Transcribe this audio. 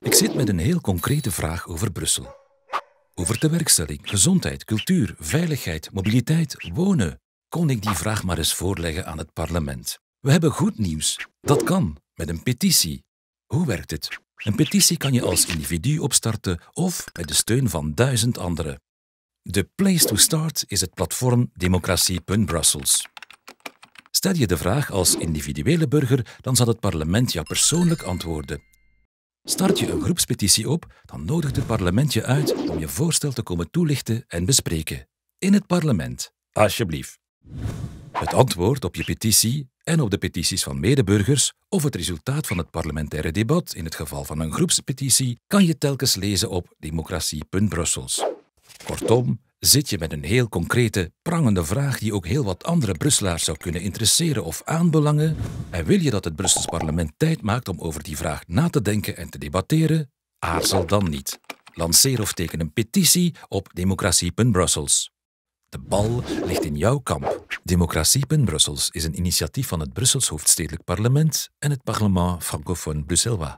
Ik zit met een heel concrete vraag over Brussel. Over tewerkstelling, gezondheid, cultuur, veiligheid, mobiliteit, wonen. Kon ik die vraag maar eens voorleggen aan het parlement? We hebben goed nieuws. Dat kan, met een petitie. Hoe werkt het? Een petitie kan je als individu opstarten of met de steun van duizend anderen. De place to start is het platform democratie.brussels. Stel je de vraag als individuele burger, dan zal het parlement jou persoonlijk antwoorden. Start je een groepspetitie op, dan nodigt het parlement je uit om je voorstel te komen toelichten en bespreken. In het parlement, alsjeblieft. Het antwoord op je petitie en op de petities van medeburgers of het resultaat van het parlementaire debat in het geval van een groepspetitie kan je telkens lezen op democratie.brussels. Kortom, zit je met een heel concrete, prangende vraag die ook heel wat andere Brusselaars zou kunnen interesseren of aanbelangen en wil je dat het Brussels parlement tijd maakt om over die vraag na te denken en te debatteren? Aarzel dan niet. Lanceer of teken een petitie op democratie.brussels. De bal ligt in jouw kamp. Democratie.brussels is een initiatief van het Brussels Hoofdstedelijk Parlement en het Parlement Francophone Bruxellois.